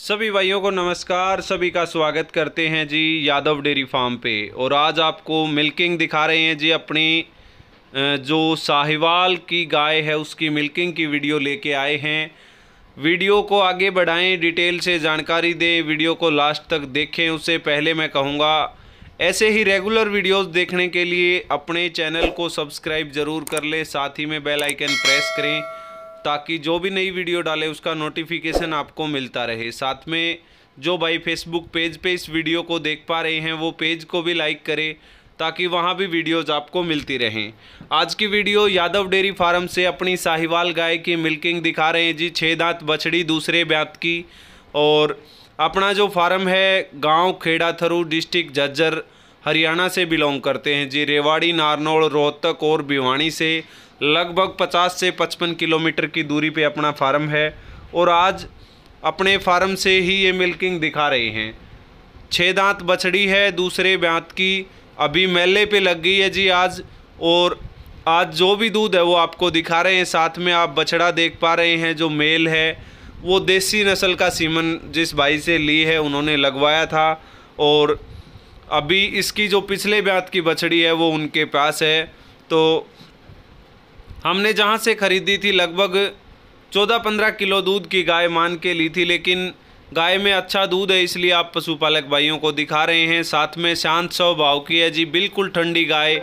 सभी भाइयों को नमस्कार सभी का स्वागत करते हैं जी यादव डेयरी फार्म पे और आज आपको मिल्किंग दिखा रहे हैं जी अपनी जो साहिवाल की गाय है उसकी मिल्किंग की वीडियो लेके आए हैं वीडियो को आगे बढ़ाएं डिटेल से जानकारी दें वीडियो को लास्ट तक देखें उससे पहले मैं कहूँगा ऐसे ही रेगुलर वीडियोस देखने के लिए अपने चैनल को सब्सक्राइब ज़रूर कर लें साथ ही में बेल आइकन प्रेस करें ताकि जो भी नई वीडियो डाले उसका नोटिफिकेशन आपको मिलता रहे साथ में जो भाई फेसबुक पेज पे इस वीडियो को देख पा रहे हैं वो पेज को भी लाइक करें ताकि वहाँ भी वीडियोस आपको मिलती रहें आज की वीडियो यादव डेयरी फार्म से अपनी साहिवाल गाय की मिल्किंग दिखा रहे हैं जी छः दांत बछड़ी दूसरे ब्यात की और अपना जो फार्म है गांव खेड़ा थरू डिस्ट्रिक्ट झज्जर हरियाणा से बिलोंग करते हैं जी रेवाड़ी नारनौल रोहतक और भिवाणी से लगभग 50 से 55 किलोमीटर की दूरी पे अपना फार्म है और आज अपने फार्म से ही ये मिल्किंग दिखा रहे हैं छः दांत बछड़ी है दूसरे दांत की अभी मेले पे लग गई है जी आज और आज जो भी दूध है वो आपको दिखा रहे हैं साथ में आप बछड़ा देख पा रहे हैं जो मेल है वो देसी नस्ल का सीमन जिस भाई से ली है उन्होंने लगवाया था और अभी इसकी जो पिछले ब्यात की बछड़ी है वो उनके पास है तो हमने जहाँ से ख़रीदी थी लगभग चौदह पंद्रह किलो दूध की गाय मान के ली थी लेकिन गाय में अच्छा दूध है इसलिए आप पशुपालक भाइयों को दिखा रहे हैं साथ में शांत स्वभाव की है जी बिल्कुल ठंडी गाय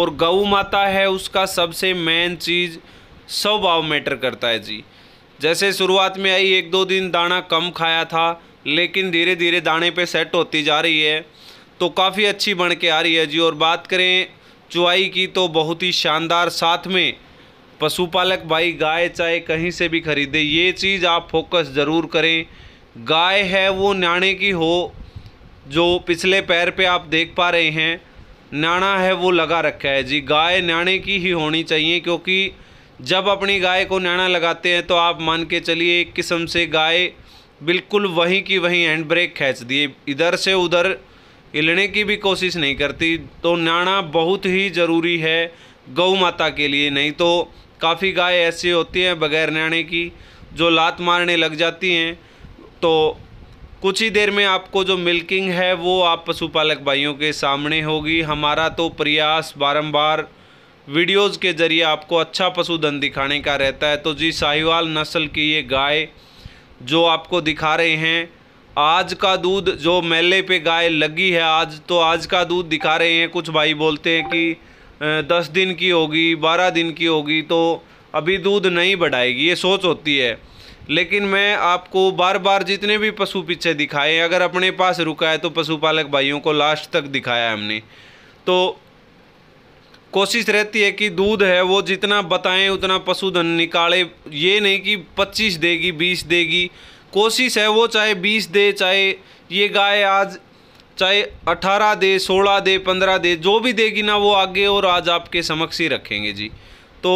और गऊ माता है उसका सबसे मेन चीज़ स्वभाव मैटर करता है जी जैसे शुरुआत में आई एक दो दिन दाना कम खाया था लेकिन धीरे धीरे दाने पे सेट होती जा रही है तो काफ़ी अच्छी बन के आ रही है जी और बात करें चुआई की तो बहुत ही शानदार साथ में पशुपालक भाई गाय चाहे कहीं से भी खरीदे ये चीज़ आप फोकस ज़रूर करें गाय है वो न्याणे की हो जो पिछले पैर पे आप देख पा रहे हैं न्याणा है वो लगा रखा है जी गाय न्याणे की ही होनी चाहिए क्योंकि जब अपनी गाय को न्याणा लगाते हैं तो आप मान के चलिए एक किस्म से गाय बिल्कुल वहीं की वहीं हैंड ब्रेक खींच दिए इधर से उधर हिलने की भी कोशिश नहीं करती तो न्याणा बहुत ही ज़रूरी है गौ माता के लिए नहीं तो काफ़ी गाय ऐसी होती हैं बगैर न्याणे की जो लात मारने लग जाती हैं तो कुछ ही देर में आपको जो मिल्किंग है वो आप पशुपालक भाइयों के सामने होगी हमारा तो प्रयास बारंबार वीडियोस के ज़रिए आपको अच्छा पशुधन दिखाने का रहता है तो जी साहिवाल नस्ल की ये गाय जो आपको दिखा रहे हैं आज का दूध जो मेले पे गाय लगी है आज तो आज का दूध दिखा रहे हैं कुछ भाई बोलते हैं कि दस दिन की होगी बारह दिन की होगी तो अभी दूध नहीं बढ़ाएगी ये सोच होती है लेकिन मैं आपको बार बार जितने भी पशु पीछे दिखाए अगर अपने पास रुका है तो पशुपालक भाइयों को लास्ट तक दिखाया हमने तो कोशिश रहती है कि दूध है वो जितना बताएं उतना पशुधन निकाले ये नहीं कि 25 देगी 20 देगी कोशिश है वो चाहे 20 दे चाहे ये गाय आज चाहे अठारह दे सोलह दे पंद्रह दे जो भी देगी ना वो आगे और आज आपके समक्ष ही रखेंगे जी तो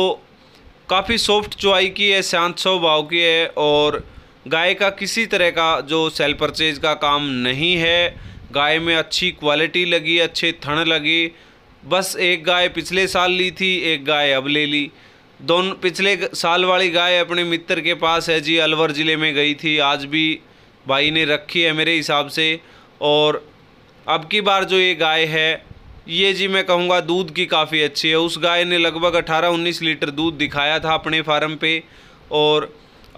काफ़ी सॉफ्ट चुआई की है शांत स्वभाव की है और गाय का किसी तरह का जो सेल परचेज का काम नहीं है गाय में अच्छी क्वालिटी लगी अच्छे थण लगे बस एक गाय पिछले साल ली थी एक गाय अब ले ली दोनों पिछले साल वाली गाय अपने मित्र के पास है जी अलवर ज़िले में गई थी आज भी भाई ने रखी है मेरे हिसाब से और अब की बार जो ये गाय है ये जी मैं कहूँगा दूध की काफ़ी अच्छी है उस गाय ने लगभग 18-19 लीटर दूध दिखाया था अपने फार्म पे और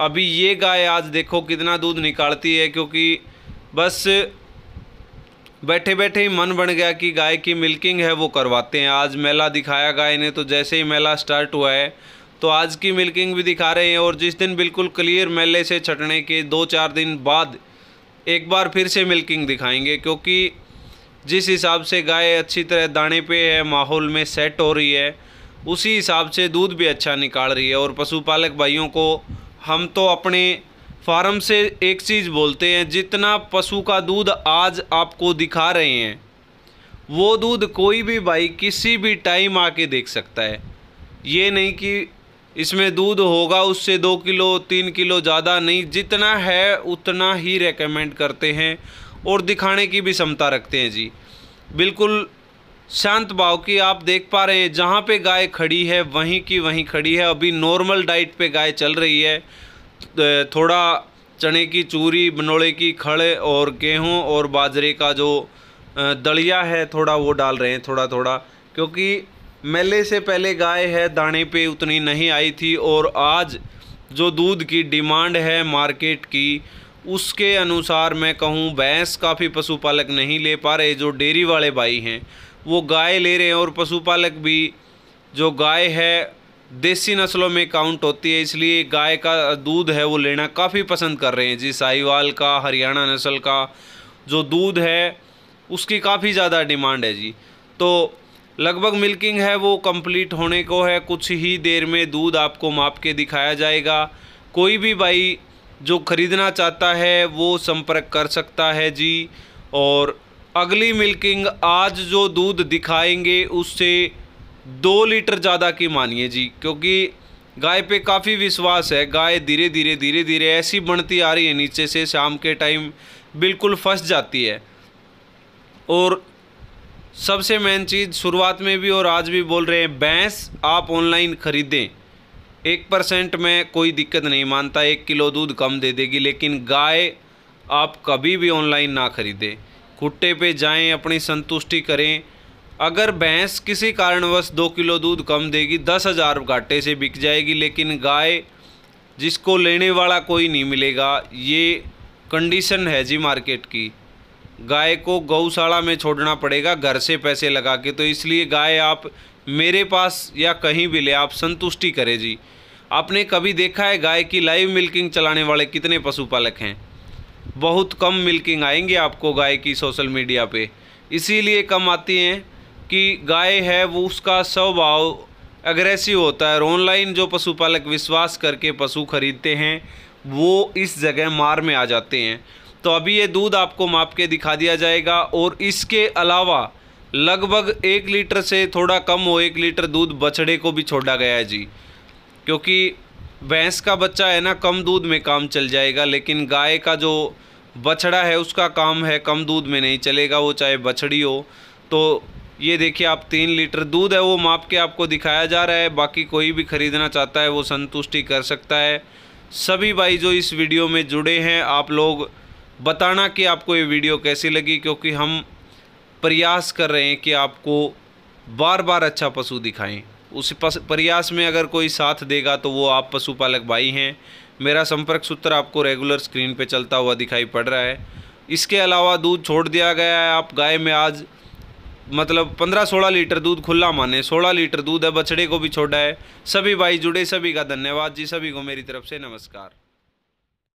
अभी ये गाय आज देखो कितना दूध निकालती है क्योंकि बस बैठे बैठे ही मन बन गया कि गाय की मिल्किंग है वो करवाते हैं आज मेला दिखाया गाय ने तो जैसे ही मेला स्टार्ट हुआ है तो आज की मिल्किंग भी दिखा रहे हैं और जिस दिन बिल्कुल क्लियर मेले से छटने के दो चार दिन बाद एक बार फिर से मिल्किंग दिखाएंगे क्योंकि जिस हिसाब से गाय अच्छी तरह दाने पे है माहौल में सेट हो रही है उसी हिसाब से दूध भी अच्छा निकाल रही है और पशुपालक भाइयों को हम तो अपने फार्म से एक चीज़ बोलते हैं जितना पशु का दूध आज आपको दिखा रहे हैं वो दूध कोई भी भाई किसी भी टाइम आके देख सकता है ये नहीं कि इसमें दूध होगा उससे दो किलो तीन किलो ज़्यादा नहीं जितना है उतना ही रेकमेंड करते हैं और दिखाने की भी क्षमता रखते हैं जी बिल्कुल शांत भाव की आप देख पा रहे हैं जहाँ पे गाय खड़ी है वहीं की वहीं खड़ी है अभी नॉर्मल डाइट पे गाय चल रही है थोड़ा चने की चूरी बनोड़े की खड़े और गेहूँ और बाजरे का जो दलिया है थोड़ा वो डाल रहे हैं थोड़ा थोड़ा क्योंकि मेले से पहले गाय है दाने पे उतनी नहीं आई थी और आज जो दूध की डिमांड है मार्केट की उसके अनुसार मैं कहूँ भैंस काफ़ी पशुपालक नहीं ले पा रहे जो डेयरी वाले भाई हैं वो गाय ले रहे हैं और पशुपालक भी जो गाय है देसी नस्लों में काउंट होती है इसलिए गाय का दूध है वो लेना काफ़ी पसंद कर रहे हैं जी साहिवाल का हरियाणा नस्ल का जो दूध है उसकी काफ़ी ज़्यादा डिमांड है जी तो लगभग मिल्किंग है वो कंप्लीट होने को है कुछ ही देर में दूध आपको माप के दिखाया जाएगा कोई भी भाई जो ख़रीदना चाहता है वो संपर्क कर सकता है जी और अगली मिल्किंग आज जो दूध दिखाएंगे उससे दो लीटर ज़्यादा की मानिए जी क्योंकि गाय पे काफ़ी विश्वास है गाय धीरे धीरे धीरे धीरे ऐसी बढ़ती आ रही है नीचे से शाम के टाइम बिल्कुल फंस जाती है और सबसे मेन चीज़ शुरुआत में भी और आज भी बोल रहे हैं भैंस आप ऑनलाइन ख़रीदें एक परसेंट में कोई दिक्कत नहीं मानता एक किलो दूध कम दे देगी लेकिन गाय आप कभी भी ऑनलाइन ना खरीदें खुट्टे पे जाएं अपनी संतुष्टि करें अगर भैंस किसी कारणवश दो किलो दूध कम देगी दस हज़ार घाटे से बिक जाएगी लेकिन गाय जिसको लेने वाला कोई नहीं मिलेगा ये कंडीशन है जी मार्केट की गाय को गौशाला में छोड़ना पड़ेगा घर से पैसे लगा के तो इसलिए गाय आप मेरे पास या कहीं भी ले आप संतुष्टि करें जी आपने कभी देखा है गाय की लाइव मिल्किंग चलाने वाले कितने पशुपालक हैं बहुत कम मिल्किंग आएंगे आपको गाय की सोशल मीडिया पे इसीलिए कम आती हैं कि गाय है वो उसका स्वभाव एग्रेसिव होता है और ऑनलाइन जो पशुपालक विश्वास करके पशु खरीदते हैं वो इस जगह मार में आ जाते हैं तो अभी ये दूध आपको माप के दिखा दिया जाएगा और इसके अलावा लगभग एक लीटर से थोड़ा कम हो एक लीटर दूध बछड़े को भी छोड़ा गया है जी क्योंकि भैंस का बच्चा है ना कम दूध में काम चल जाएगा लेकिन गाय का जो बछड़ा है उसका काम है कम दूध में नहीं चलेगा वो चाहे बछड़ी हो तो ये देखिए आप तीन लीटर दूध है वो माप के आपको दिखाया जा रहा है बाकी कोई भी ख़रीदना चाहता है वो संतुष्टि कर सकता है सभी भाई जो इस वीडियो में जुड़े हैं आप लोग बताना कि आपको ये वीडियो कैसी लगी क्योंकि हम प्रयास कर रहे हैं कि आपको बार बार अच्छा पशु दिखाएं उस प्रयास में अगर कोई साथ देगा तो वो आप पशुपालक भाई हैं मेरा संपर्क सूत्र आपको रेगुलर स्क्रीन पे चलता हुआ दिखाई पड़ रहा है इसके अलावा दूध छोड़ दिया गया है आप गाय में आज मतलब पंद्रह सोलह लीटर दूध खुला माने सोलह लीटर दूध है बछड़े को भी छोड़ा है सभी भाई जुड़े सभी का धन्यवाद जी सभी को मेरी तरफ से नमस्कार